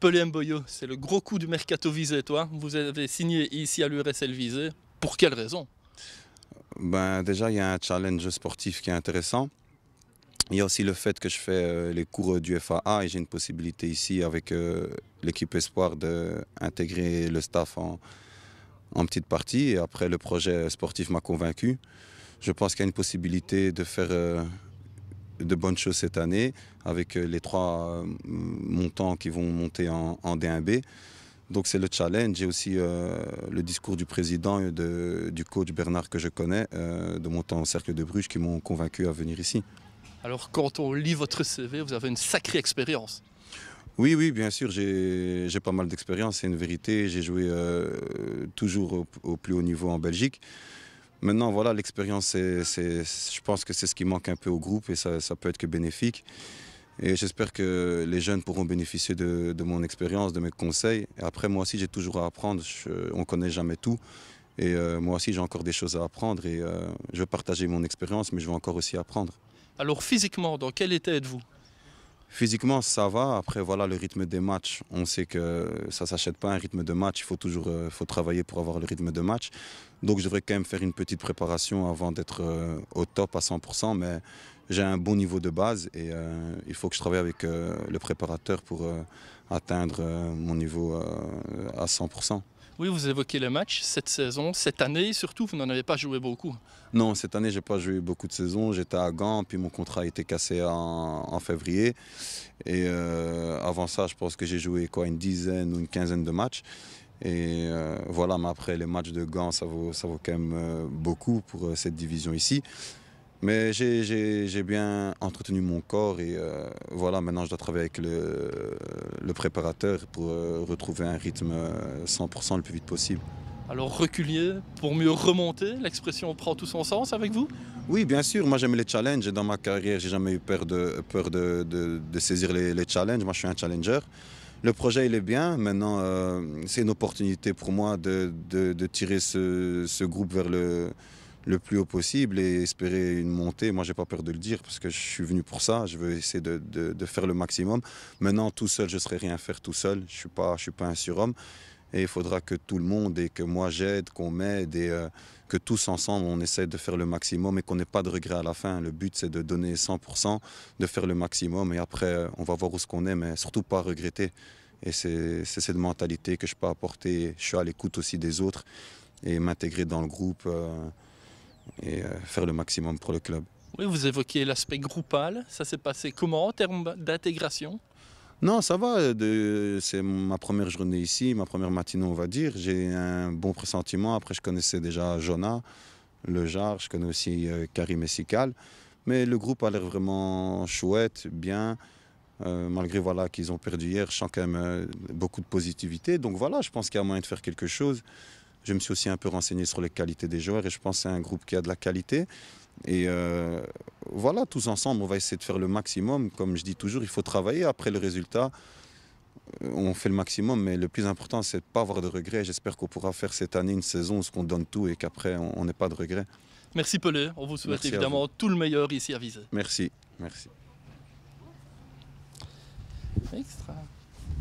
Pelé c'est le gros coup du mercato visé, toi. Vous avez signé ici à l'URSL visé. Pour quelle raison ben, Déjà, il y a un challenge sportif qui est intéressant. Il y a aussi le fait que je fais euh, les cours du FAA et j'ai une possibilité ici avec euh, l'équipe Espoir d'intégrer le staff en, en petite partie. Et après, le projet sportif m'a convaincu. Je pense qu'il y a une possibilité de faire euh, de bonnes choses cette année avec euh, les trois euh, montants qui vont monter en, D1B. Donc c'est le challenge et aussi euh, le discours du président et de, du coach Bernard que je connais de mon temps au Cercle de Bruges qui m'ont convaincu à venir ici. Alors quand on lit votre CV, vous avez une sacrée expérience. Oui, oui, bien sûr, j'ai pas mal d'expérience, c'est une vérité. J'ai joué toujours au, plus haut niveau en Belgique. Maintenant, voilà, l'expérience, je pense que c'est ce qui manque un peu au groupe et ça, peut être que bénéfique. Et j'espère que les jeunes pourront bénéficier de, mon expérience, de mes conseils. après, moi aussi, j'ai toujours à apprendre. on ne connaît jamais tout. Et euh, moi aussi, j'ai encore des choses à apprendre. Et euh, je veux partager mon expérience, mais je veux encore aussi apprendre. Alors, physiquement, dans quel état êtes-vous Physiquement, ça va. Après, voilà, le rythme des matchs, on sait que ça ne s'achète pas un rythme de match. Il faut toujours euh, faut travailler pour avoir le rythme de match. Donc, je devrais quand même faire une petite préparation avant d'être euh, au top à 100%. Mais j'ai un bon niveau de base et euh, il faut que je travaille avec le préparateur pour atteindre euh, mon niveau euh, à 100%. Oui, vous évoquez le match cette saison, cette année surtout, vous n'en avez pas joué beaucoup. Non, cette année, j'ai pas joué beaucoup de saisons. J'étais à Gand, puis mon contrat a été cassé en, février. Et euh, avant ça, je pense que j'ai joué quoi, une dizaine ou une quinzaine de matchs. Et voilà, mais après, les matchs de Gand, ça vaut, ça vaut quand même beaucoup pour cette division ici. Mais j'ai bien entretenu mon corps et euh, voilà, maintenant je dois travailler avec le, préparateur pour euh, retrouver un rythme 100% euh, le plus vite possible. Alors reculier pour mieux remonter, l'expression prend tout son sens avec vous Oui, bien sûr. Moi, j'aime les challenges. Dans ma carrière, j'ai jamais eu peur de, peur de, saisir les, challenges. Moi, je suis un challenger. Le projet, il est bien. Maintenant, c'est une opportunité pour moi de, tirer ce, groupe vers le, le plus haut possible et espérer une montée. Moi, j'ai pas peur de le dire parce que je suis venu pour ça. Je veux essayer de, de, faire le maximum. Maintenant, tout seul, je ne saurais rien faire tout seul. Je suis pas, je suis pas un surhomme. Et il faudra que tout le monde et que moi j'aide, qu'on m'aide et euh, que tous ensemble on essaie de faire le maximum et qu'on n'ait pas de regrets à la fin. Le but c'est de donner 100%, de faire le maximum et après on va voir où ce qu'on est, mais surtout pas regretter. Et c'est cette mentalité que je peux apporter. Je suis à l'écoute aussi des autres et m'intégrer dans le groupe. Euh, et euh, faire le maximum pour le club. Oui, vous évoquiez l'aspect groupal. Ça s'est passé comment en termes d'intégration Non, ça va. C'est ma première journée ici, ma première matinée, on va dire. J'ai un bon pressentiment. Après, je connaissais déjà Jonah, le Jar, je connais aussi euh, Karim messical Mais le groupe a l'air vraiment chouette, bien. Euh, malgré voilà qu'ils ont perdu hier, je sens quand même beaucoup de positivité. Donc voilà, je pense qu'il y a moyen de faire quelque chose. Je me suis aussi un peu renseigné sur les qualités des joueurs et je pense que c'est un groupe qui a de la qualité. Et euh, voilà, tous ensemble, on va essayer de faire le maximum. Comme je dis toujours, il faut travailler après le résultat. Euh, on fait le maximum, mais le plus important, c'est de ne pas avoir de regrets. J'espère qu'on pourra faire cette année une saison où on donne tout et qu'après, on n'ait pas de regrets. Merci Pelé, on vous souhaite évidemment tout le meilleur ici à Vise. Merci, merci. Extra.